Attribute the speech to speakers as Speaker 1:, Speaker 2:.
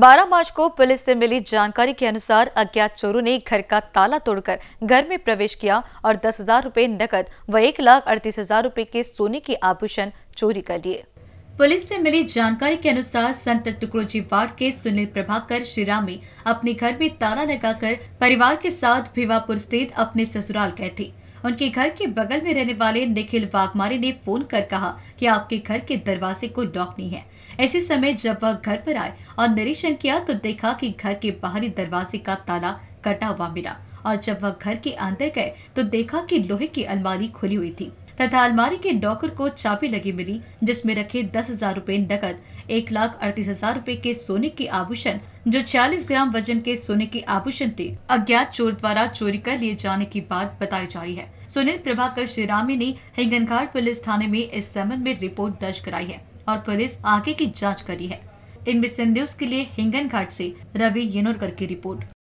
Speaker 1: 12 मार्च को पुलिस से मिली जानकारी के अनुसार अज्ञात चोरों ने घर का ताला तोड़कर घर में प्रवेश किया और दस हजार रूपए नकद व एक लाख अड़तीस हजार रूपए के सोने के आभूषण चोरी कर लिए पुलिस से मिली जानकारी के अनुसार संत टुकड़ोजी वार्ड के सुनील प्रभाकर श्रीरामी अपने घर में ताला लगाकर परिवार के साथ भिवापुर स्थित अपने ससुराल गए थे उनके घर के बगल में रहने वाले निखिल वाघमारे ने फोन कर कहा कि आपके घर के दरवाजे को डॉकनी है ऐसे समय जब वह घर पर आए और निरीक्षण किया तो देखा कि घर के बाहरी दरवाजे का ताला कटा हुआ मिला और जब वह घर के अंदर गए तो देखा कि लोहे की अलमारी खुली हुई थी तथा अलमारी के डॉकर को चाबी लगी मिली जिसमें रखे दस हजार रूपए नकद एक लाख अड़तीस हजार रूपए के सोने के आभूषण जो छियालीस ग्राम वजन के सोने के आभूषण थे अज्ञात चोर द्वारा चोरी कर लिए जाने की बात बताई जा रही है सुनील प्रभाकर श्रीरामी ने हिंगनघाट पुलिस थाने में इस संबंध में रिपोर्ट दर्ज कराई है और पुलिस आगे की जाँच करी है इनमें संदेश के लिए हिंगन घाट ऐसी रवि येनोरकर की रिपोर्ट